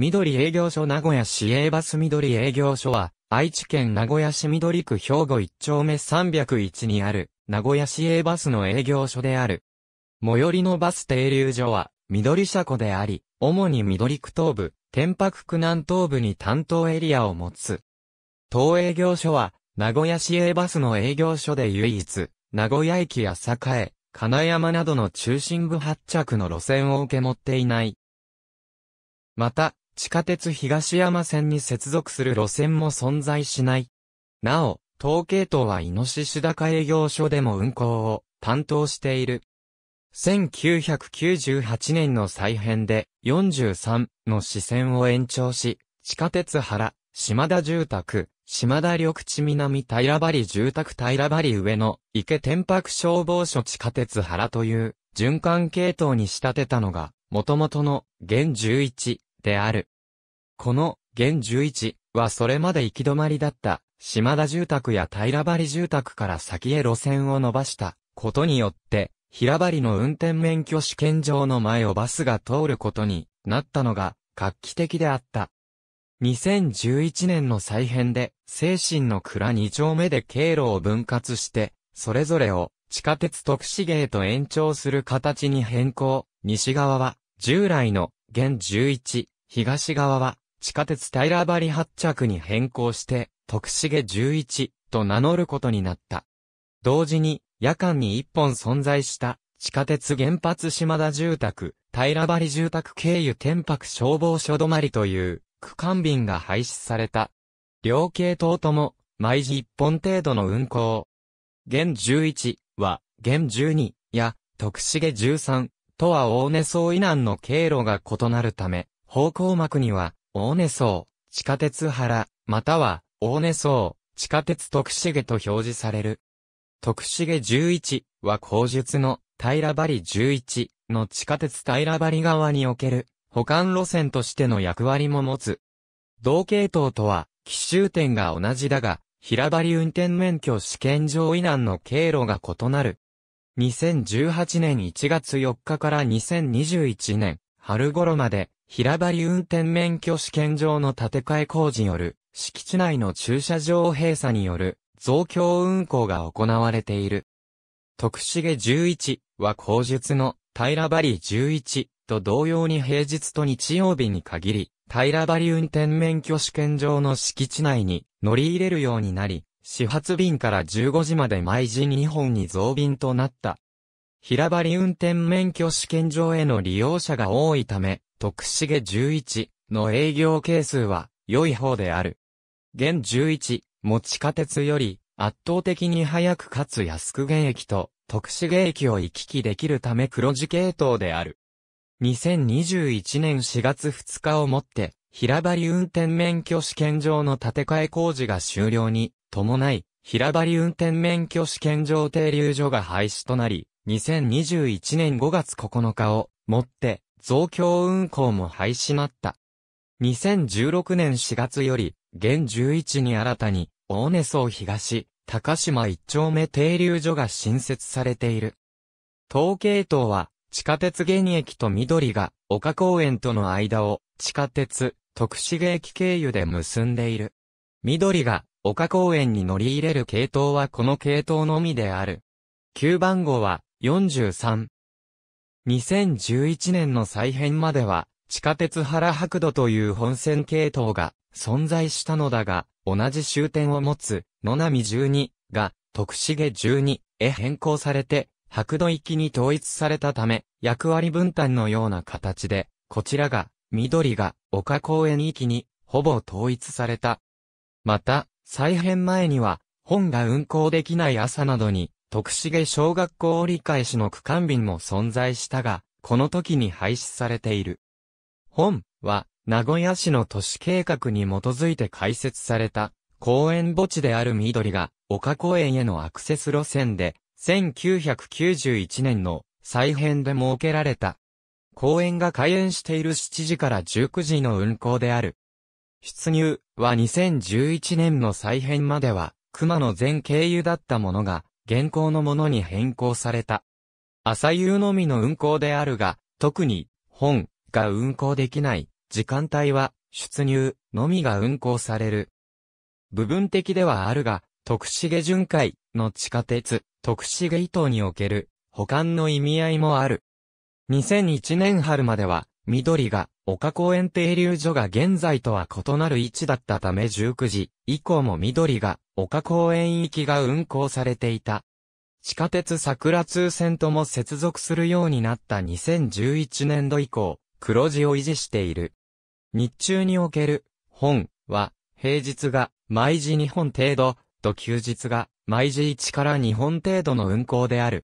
緑営業所名古屋市営バス緑営業所は、愛知県名古屋市緑区兵庫1丁目301にある、名古屋市営バスの営業所である。最寄りのバス停留所は、緑車庫であり、主に緑区東部、天白区南東部に担当エリアを持つ。当営業所は、名古屋市営バスの営業所で唯一、名古屋駅や栄、金山などの中心部発着の路線を受け持っていない。また、地下鉄東山線に接続する路線も存在しない。なお、東系統はイノシシ高営業所でも運行を担当している。1998年の再編で43の支線を延長し、地下鉄原、島田住宅、島田緑地南平張住宅平張上野、池天白消防署地下鉄原という循環系統に仕立てたのが、元々の現11である。この、現11はそれまで行き止まりだった、島田住宅や平張住宅から先へ路線を伸ばしたことによって、平張の運転免許試験場の前をバスが通ることになったのが画期的であった。2011年の再編で、精神の蔵2丁目で経路を分割して、それぞれを地下鉄特市芸と延長する形に変更。西側は従来の現11、東側は、地下鉄タイラーバリ発着に変更して、徳重11と名乗ることになった。同時に、夜間に一本存在した、地下鉄原発島田住宅、タイラバリ住宅経由天白消防署止まりという、区間便が廃止された。両系統とも、毎時一本程度の運行。現11は、現12や、徳重13とは大根層以南の経路が異なるため、方向膜には、大根層、地下鉄原、または、大根層、地下鉄徳重と表示される。徳重11は口述の平張11の地下鉄平張側における保管路線としての役割も持つ。同系統とは、奇襲点が同じだが、平張運転免許試験場以南の経路が異なる2018年1月4日から2021年春頃まで平張り運転免許試験場の建て替え工事による敷地内の駐車場閉鎖による増強運行が行われている。徳重11は口述の平張り11と同様に平日と日曜日に限り平張り運転免許試験場の敷地内に乗り入れるようになり、始発便から15時まで毎時2本に増便となった。平張り運転免許試験場への利用者が多いため、徳重11の営業係数は良い方である。現11も地下鉄より圧倒的に早くかつ安く現役と徳重駅を行き来できるため黒字系統である。2021年4月2日をもって、平張り運転免許試験場の建て替え工事が終了に伴い、平張り運転免許試験場停留所が廃止となり、2021年5月9日をもって、増強運行も廃止なった。2016年4月より、現11に新たに、大根層東、高島一丁目停留所が新設されている。東系統は、地下鉄現駅と緑が、丘公園との間を、地下鉄、徳重駅経由で結んでいる。緑が、丘公園に乗り入れる系統はこの系統のみである。9番号は43。2011年の再編までは、地下鉄原白土という本線系統が存在したのだが、同じ終点を持つ、野波12が、徳重12へ変更されて、白土域に統一されたため、役割分担のような形で、こちらが、緑が、丘公園域に、ほぼ統一された。また、再編前には、本が運行できない朝などに、徳重小学校折り返しの区間便も存在したが、この時に廃止されている。本は、名古屋市の都市計画に基づいて開設された、公園墓地である緑が、丘公園へのアクセス路線で、1991年の再編で設けられた。公園が開園している7時から19時の運行である。出入、は2011年の再編までは、熊の全経由だったものが、現行のものに変更された。朝夕のみの運行であるが、特に、本が運行できない、時間帯は、出入のみが運行される。部分的ではあるが、徳重巡回の地下鉄、徳重伊東における保管の意味合いもある。2001年春までは、緑が、丘公園停留所が現在とは異なる位置だったため19時以降も緑が、丘公園行きが運行されていた。地下鉄桜通線とも接続するようになった2011年度以降、黒字を維持している。日中における、本は、平日が毎時2本程度、と休日が毎時1から2本程度の運行である。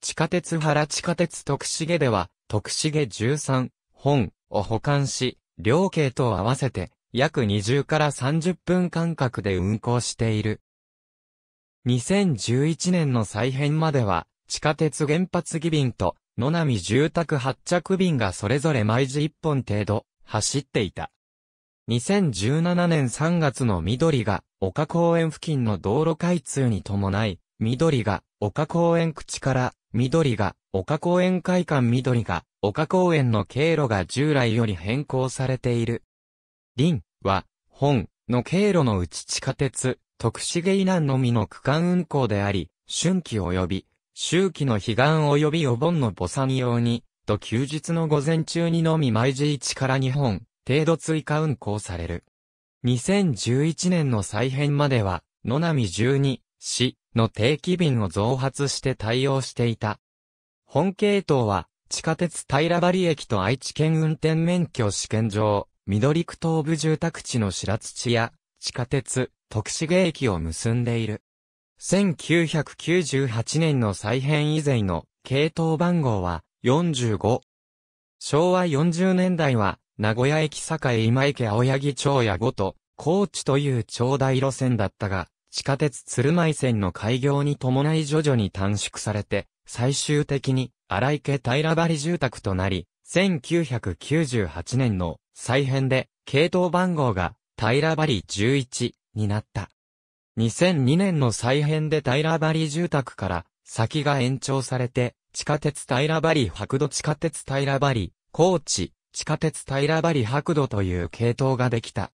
地下鉄原地下鉄徳重では、徳重13、本を保管し、両系と合わせて約20から30分間隔で運行している。2011年の再編までは、地下鉄原発機便と野波住宅発着便がそれぞれ毎時1本程度走っていた。2017年3月の緑が丘公園付近の道路開通に伴い、緑が丘公園口から緑が、丘公園会館緑が、丘公園の経路が従来より変更されている。林は、本の経路のうち地下鉄、徳重以南のみの区間運行であり、春季及び、秋季の彼岸及びお盆の菩薩用に、と休日の午前中にのみ毎時1から2本、程度追加運行される。2011年の再編までは、野波12、市の定期便を増発して対応していた。本系統は、地下鉄平張駅と愛知県運転免許試験場、緑区東部住宅地の白土や、地下鉄、徳重駅を結んでいる。1998年の再編以前の系統番号は45。昭和40年代は、名古屋駅境今池青柳町や5と、高知という長大路線だったが、地下鉄鶴舞線の開業に伴い徐々に短縮されて、最終的に荒池平張住宅となり、1998年の再編で系統番号が平張11になった。2002年の再編で平張住宅から先が延長されて、地下鉄平張白土地下鉄平張、高知、地下鉄平張白土という系統ができた。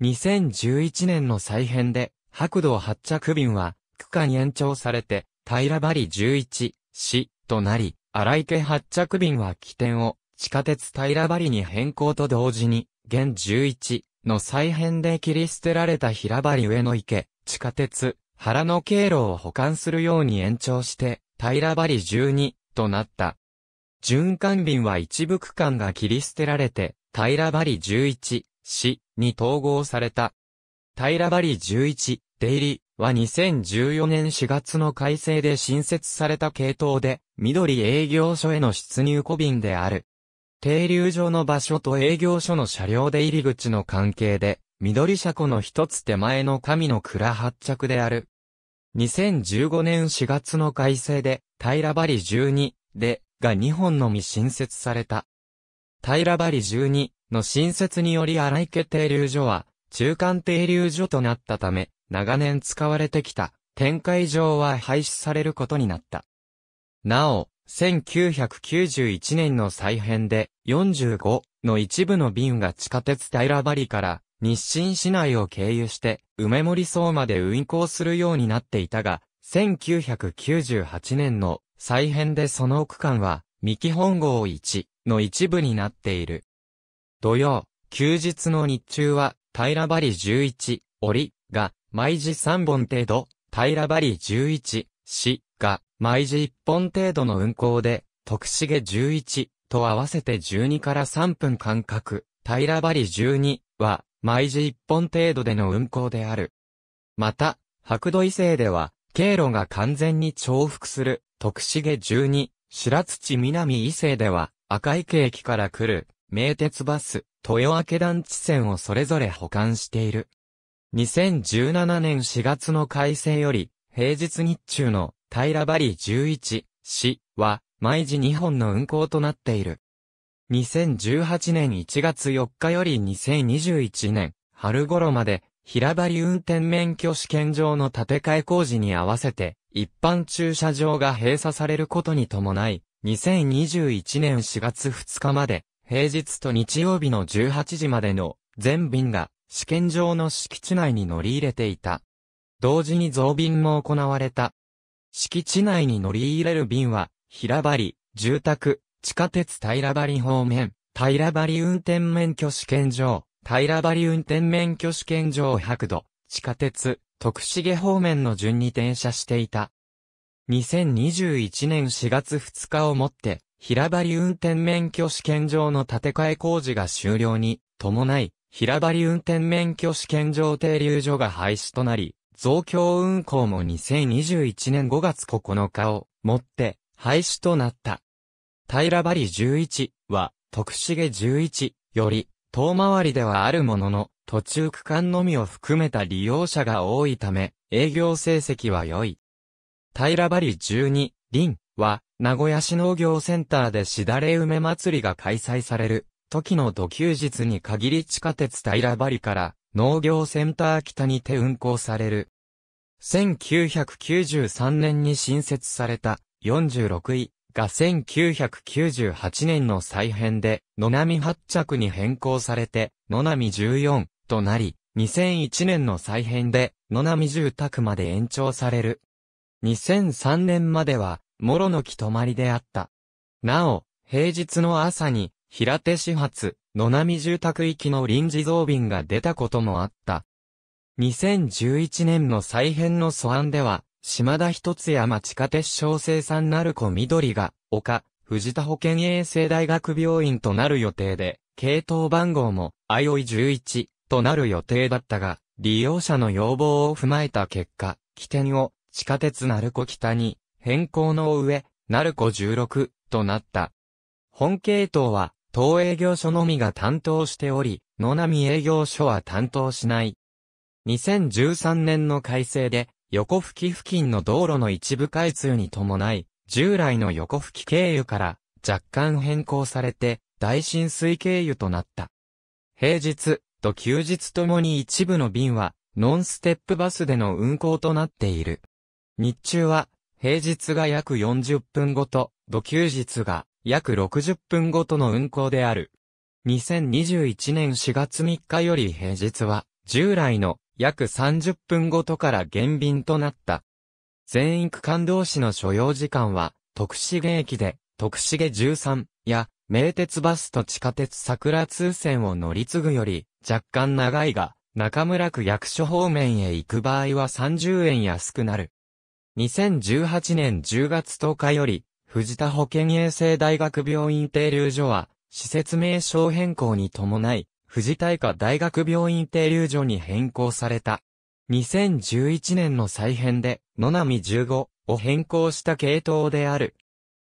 2011年の再編で、白道発着便は、区間延長されて、平張11、市、となり、荒池発着便は起点を、地下鉄平張に変更と同時に、現11の再編で切り捨てられた平張上の池、地下鉄、原の経路を保管するように延長して、平張12となった。循環便は一部区間が切り捨てられて、平張11、市に統合された。タイラバリ11、出入りは2014年4月の改正で新設された系統で、緑営業所への出入小便である。停留所の場所と営業所の車両出入り口の関係で、緑車庫の一つ手前の神の蔵発着である。2015年4月の改正で、平リ12で、が2本のみ新設された。平リ12の新設により荒池停留所は、中間停留所となったため、長年使われてきた展開場は廃止されることになった。なお、1991年の再編で45の一部の便が地下鉄平張から日清市内を経由して梅森層まで運行するようになっていたが、1998年の再編でその区間は三木本郷1の一部になっている。土曜、休日の日中は平張11、折、が、毎時3本程度、平張11、市、が、毎時1本程度の運行で、徳重11、と合わせて12から3分間隔、平張12、は、毎時1本程度での運行である。また、白土異性では、経路が完全に重複する、徳重12、白土南異性では、赤池駅から来る、名鉄バス、豊明団地線をそれぞれ保管している。2017年4月の改正より、平日日中の平張り11、市は、毎時2本の運行となっている。2018年1月4日より2021年、春頃まで、平張り運転免許試験場の建て替え工事に合わせて、一般駐車場が閉鎖されることに伴い、2021年4月2日まで、平日と日曜日の18時までの全便が試験場の敷地内に乗り入れていた。同時に増便も行われた。敷地内に乗り入れる便は、平張、り、住宅、地下鉄平張り方面、平張り運転免許試験場、平張り運転免許試験場白土、地下鉄、徳重方面の順に転車していた。2021年4月2日をもって、平張り運転免許試験場の建て替え工事が終了に伴い、平張り運転免許試験場停留所が廃止となり、増強運行も2021年5月9日をもって廃止となった。平張り11は徳重11より遠回りではあるものの途中区間のみを含めた利用者が多いため営業成績は良い。平張り12、林は名古屋市農業センターでしだれ梅祭りが開催される、時の土休日に限り地下鉄平張から農業センター北にて運行される。1993年に新設された46位が1998年の再編で野波8着に変更されて野波14となり2001年の再編で野波住宅まで延長される。2003年までは諸の木泊まりであった。なお、平日の朝に、平手始発、野波住宅行きの臨時増便が出たこともあった。2011年の再編の素案では、島田一つ山地下鉄小生産なる子緑が、丘、藤田保健衛生大学病院となる予定で、系統番号も、あよい11となる予定だったが、利用者の要望を踏まえた結果、起点を地下鉄鳴子北に変更の上、ナルコ16となった。本系統は、当営業所のみが担当しており、野波営業所は担当しない。2013年の改正で、横吹き付近の道路の一部開通に伴い、従来の横吹き経由から若干変更されて、大浸水経由となった。平日と休日ともに一部の便は、ノンステップバスでの運行となっている。日中は、平日が約40分ごと、土休日が約60分ごとの運行である。2021年4月3日より平日は、従来の約30分ごとから減便となった。全域間同士の所要時間は、徳重駅で、徳重13や、名鉄バスと地下鉄桜通線を乗り継ぐより、若干長いが、中村区役所方面へ行く場合は30円安くなる。2018年10月10日より、藤田保健衛生大学病院停留所は、施設名称変更に伴い、藤田医科大学病院停留所に変更された。2011年の再編で、野波15を変更した系統である。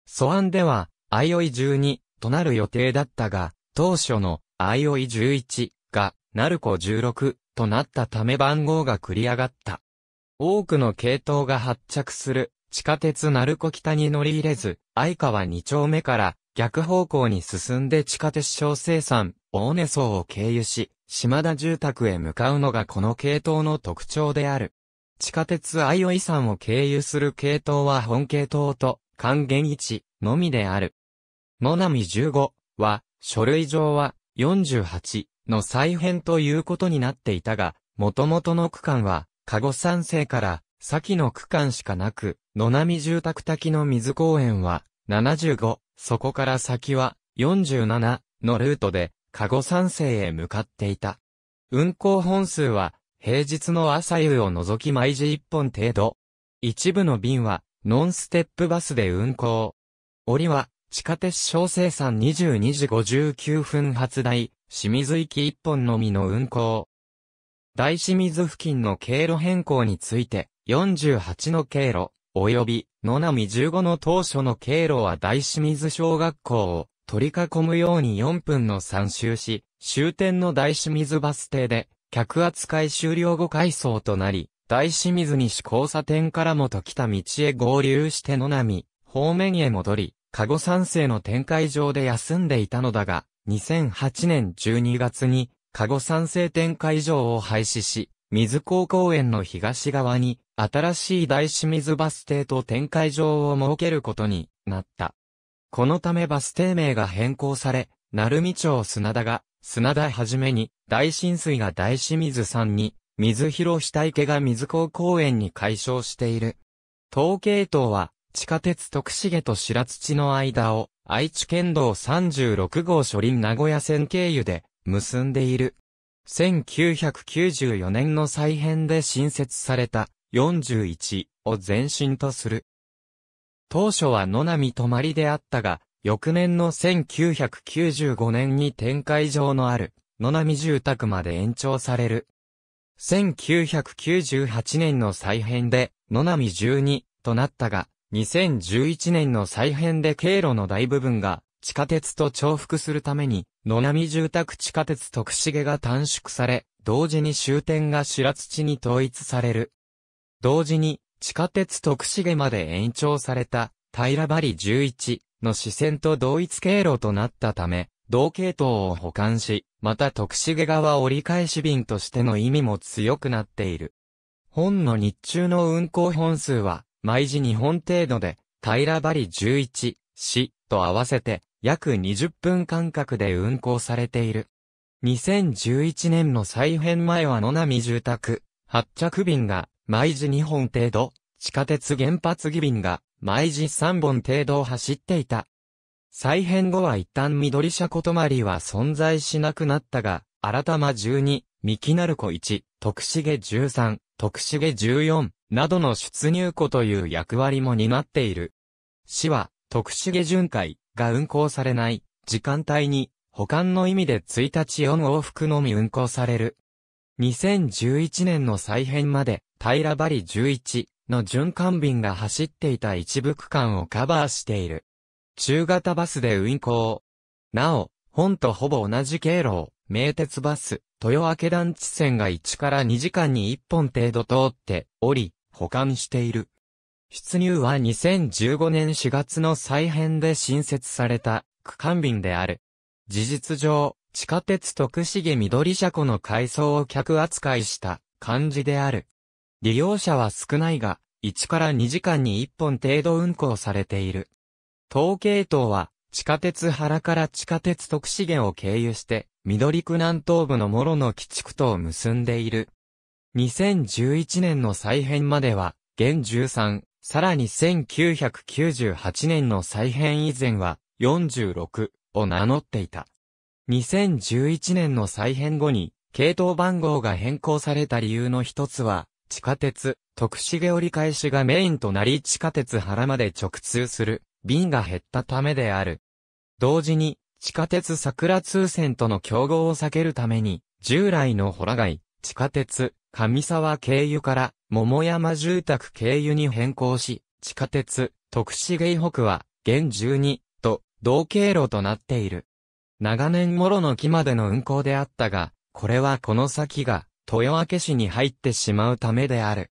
素案では、お生12となる予定だったが、当初のお生11が、る。こ16となったため番号が繰り上がった。多くの系統が発着する地下鉄鳴子北に乗り入れず、相川2丁目から逆方向に進んで地下鉄小生産、大根層を経由し、島田住宅へ向かうのがこの系統の特徴である。地下鉄愛生山を経由する系統は本系統と還元置のみである。野波15は、書類上は48の再編ということになっていたが、元々の区間は加護山西から先の区間しかなく、野波住宅滝の水公園は75、そこから先は47のルートで、加護山西へ向かっていた。運行本数は、平日の朝夕を除き毎時1本程度。一部の便は、ノンステップバスで運行。折は、地下鉄小生産22時59分発台、清水行き1本のみの運行。大清水付近の経路変更について、48の経路、及び、野波15の当初の経路は大清水小学校を取り囲むように4分の3周し、終点の大清水バス停で、客扱い終了後改装となり、大清水西交差点からもと来た道へ合流して野波、方面へ戻り、加護三世の展開場で休んでいたのだが、2008年12月に、加護山晴展会場を廃止し、水港公園の東側に、新しい大清水バス停と展開場を設けることになった。このためバス停名が変更され、鳴海町砂田が、砂田はじめに、大浸水が大清水さんに、水広下池が水港公園に解消している。東計都は、地下鉄徳重と白土の間を、愛知県道36号処理名古屋線経由で、結んでいる。1994年の再編で新設された41を前身とする。当初は野波泊まりであったが、翌年の1995年に展開場のある野波住宅まで延長される。1998年の再編で野波12となったが、2011年の再編で経路の大部分が地下鉄と重複するために、野波住宅地下鉄徳重が短縮され、同時に終点が白土に統一される。同時に、地下鉄徳重まで延長された、平張11の支線と同一経路となったため、同系統を保管し、また徳重側折り返し便としての意味も強くなっている。本の日中の運行本数は、毎時2本程度で、平張11、市と合わせて約20分間隔で運行されている。2011年の再編前は野波住宅、発着便が毎時2本程度、地下鉄原発儀便が毎時3本程度を走っていた。再編後は一旦緑車小泊まりは存在しなくなったが、新間12、三木なる子1、徳重13、徳重14などの出入庫という役割も担っている。市は、徳重巡回、が運行されない時間帯に保管の意味で1日4往復のみ運行される。2011年の再編まで平張11の循環便が走っていた一部区間をカバーしている。中型バスで運行。なお、本とほぼ同じ経路を、名鉄バス、豊明団地線が1から2時間に1本程度通っており、保管している。出入は2015年4月の再編で新設された区間便である。事実上、地下鉄徳重緑車庫の改装を客扱いした感じである。利用者は少ないが、1から2時間に1本程度運行されている。統計等は、地下鉄原から地下鉄徳重を経由して、緑区南東部の諸野基地区とを結んでいる。2011年の再編までは、現13、さらに1998年の再編以前は46を名乗っていた。2011年の再編後に、系統番号が変更された理由の一つは、地下鉄、徳重折り返しがメインとなり地下鉄原まで直通する、便が減ったためである。同時に、地下鉄桜通線との競合を避けるために、従来のホラ街、地下鉄、上沢経由から桃山住宅経由に変更し、地下鉄、徳重以北は、現12と同経路となっている。長年諸の木までの運行であったが、これはこの先が豊明市に入ってしまうためである。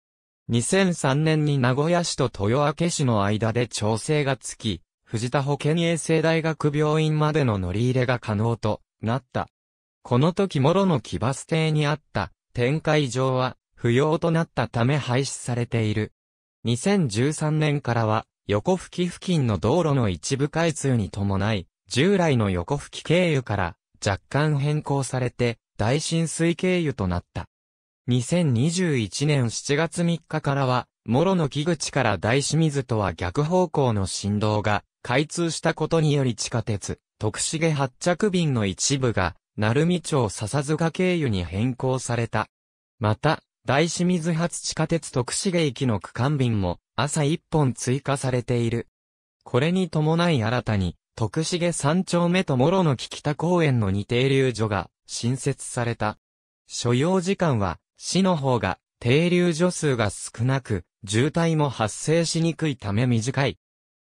2003年に名古屋市と豊明市の間で調整がつき、藤田保健衛生大学病院までの乗り入れが可能となった。この時諸の木バス停にあった展開上は不要となったため廃止されている。2013年からは横吹き付近の道路の一部開通に伴い、従来の横吹き経由から若干変更されて大浸水経由となった。2021年7月3日からは、諸の木口から大清水とは逆方向の振動が開通したことにより地下鉄、徳重発着便の一部が鳴海町笹塚経由に変更された。また、大清水発地下鉄徳重きの区間便も朝一本追加されている。これに伴い新たに、徳重三丁目と諸の木北公園の二停留所が新設された。所要時間は、市の方が停留所数が少なく、渋滞も発生しにくいため短い。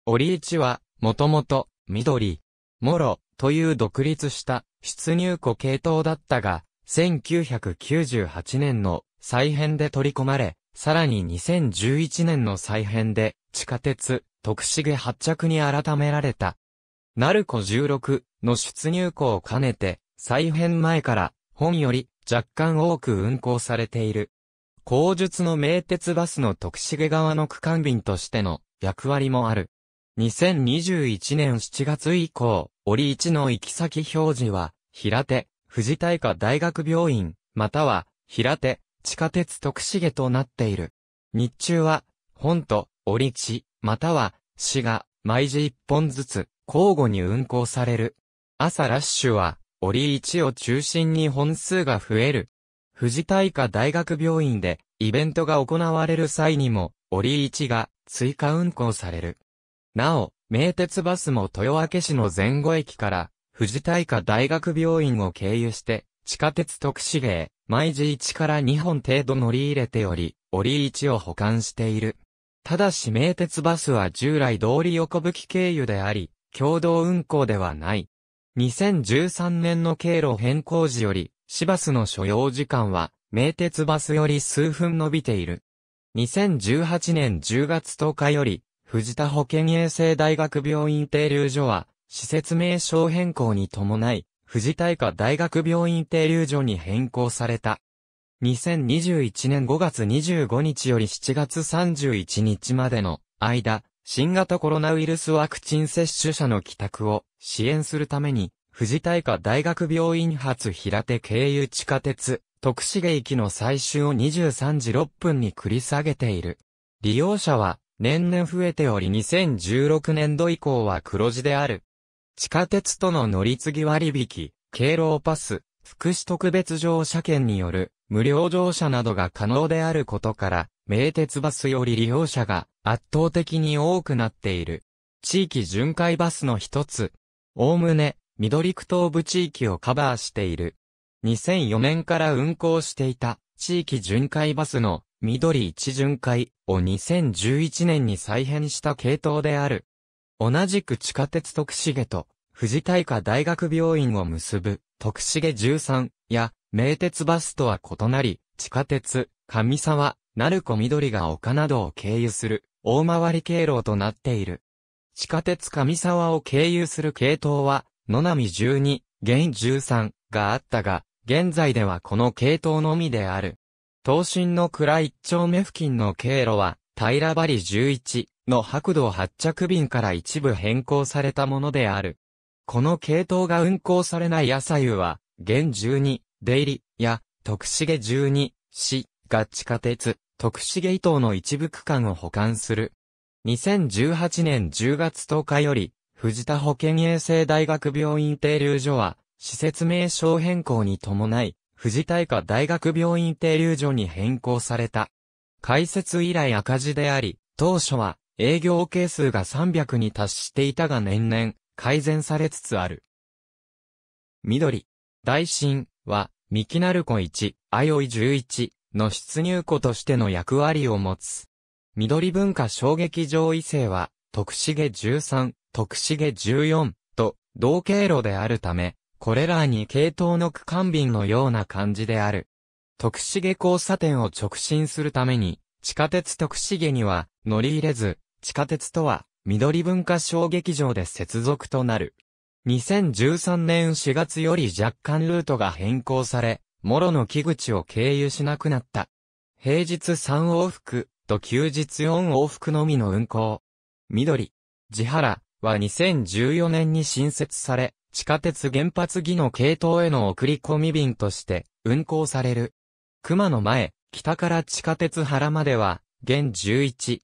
折市は、もともと、緑、諸という独立した出入庫系統だったが、1998年の再編で取り込まれ、さらに2011年の再編で、地下鉄、徳重発着に改められた。ナルコ16の出入庫を兼ねて、再編前から、本より若干多く運行されている。工述の名鉄バスの徳重側の区間便としての役割もある。2021年7月以降、折1の行き先表示は、平手、富士大科大学病院、または、平手、地下鉄徳重となっている。日中は、本と、折地、または、市が、毎時一本ずつ、交互に運行される。朝ラッシュは、折1を中心に本数が増える。富士大科大学病院で、イベントが行われる際にも、折1が、追加運行される。なお、名鉄バスも豊明市の前後駅から、富士大科大学病院を経由して、地下鉄特使芸、毎時1から2本程度乗り入れており、折り1を保管している。ただし名鉄バスは従来通り横吹き経由であり、共同運行ではない。2013年の経路変更時より、市バスの所要時間は、名鉄バスより数分伸びている。2018年10月10日より、藤田保健衛生大学病院停留所は、施設名称変更に伴い、富士大科大学病院停留所に変更された。2021年5月25日より7月31日までの間、新型コロナウイルスワクチン接種者の帰宅を支援するために、富士大科大学病院発平手経由地下鉄、徳重駅の最終を23時6分に繰り下げている。利用者は年々増えており2016年度以降は黒字である地下鉄との乗り継ぎ割引、経路パス、福祉特別乗車券による無料乗車などが可能であることから、名鉄バスより利用者が圧倒的に多くなっている。地域巡回バスの一つ、おおむね緑区東部地域をカバーしている。2004年から運行していた地域巡回バスの緑一巡回を2011年に再編した系統である。同じく地下鉄徳重と、富士大科大学病院を結ぶ、徳重13や、名鉄バスとは異なり、地下鉄、上沢、鳴子緑が丘などを経由する、大回り経路となっている。地下鉄上沢を経由する系統は、野波12、現13があったが、現在ではこの系統のみである。東進の暗一丁目付近の経路は、平張11、の白道発着便から一部変更されたものである。この系統が運行されない朝夕は、現12、出入り、や、徳重12、市、ッチ下鉄、徳重伊東の一部区間を保管する。2018年10月10日より、藤田保健衛生大学病院停留所は、施設名称変更に伴い、藤田医科大学病院停留所に変更された。開設以来赤字であり、当初は、営業係数が300に達していたが年々改善されつつある。緑、大臣は、三木なる子1、あよいイ11の出入庫としての役割を持つ。緑文化衝撃上異性は、徳重13、徳重14と同経路であるため、これらに系統の区間便のような感じである。徳重交差点を直進するために、地下鉄徳重には乗り入れず、地下鉄とは、緑文化小劇場で接続となる。2013年4月より若干ルートが変更され、諸の木口を経由しなくなった。平日3往復と休日4往復のみの運行。緑、地原は2014年に新設され、地下鉄原発技の系統への送り込み便として運行される。熊の前、北から地下鉄原までは、現11、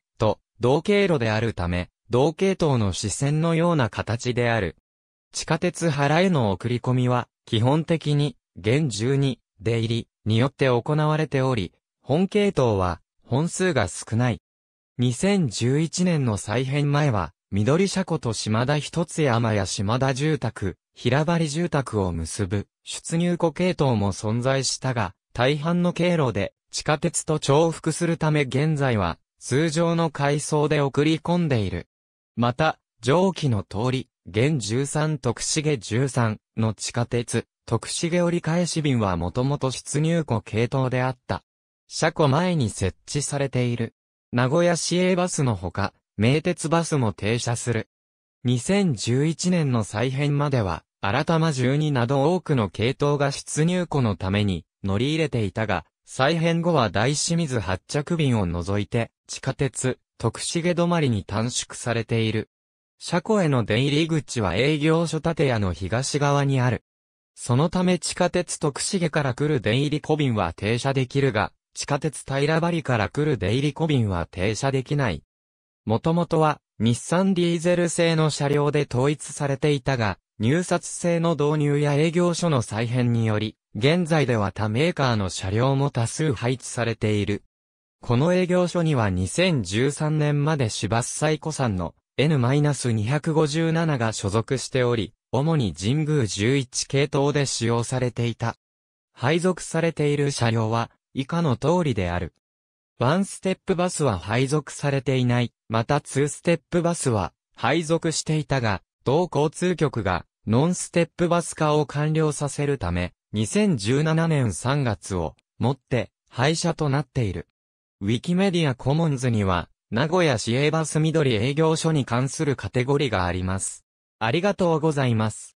同経路であるため、同系統の視線のような形である。地下鉄原への送り込みは、基本的に、現12、出入り、によって行われており、本系統は、本数が少ない。2011年の再編前は、緑車庫と島田一つ山や島田住宅、平張住宅を結ぶ、出入庫系統も存在したが、大半の経路で、地下鉄と重複するため現在は、通常の階層で送り込んでいる。また、上記の通り、現13徳重13の地下鉄、徳重折り返し便はもともと出入庫系統であった。車庫前に設置されている。名古屋市営バスのほか、名鉄バスも停車する。2011年の再編までは、新ま12など多くの系統が出入庫のために乗り入れていたが、再編後は大清水発着便を除いて、地下鉄、徳重止まりに短縮されている。車庫への出入り口は営業所建屋の東側にある。そのため地下鉄徳重から来る出入り小便は停車できるが、地下鉄平張から来る出入り小便は停車できない。もともとは、日産ディーゼル製の車両で統一されていたが、入札制の導入や営業所の再編により、現在では他メーカーの車両も多数配置されている。この営業所には2013年まで芝最古産の N-257 が所属しており、主に神宮11系統で使用されていた。配属されている車両は以下の通りである。ワンステップバスは配属されていない。またツーステップバスは配属していたが、同交通局がノンステップバス化を完了させるため、2017年3月をもって廃車となっている。ウィキメディアコモンズには、名古屋市営バス緑営業所に関するカテゴリがあります。ありがとうございます。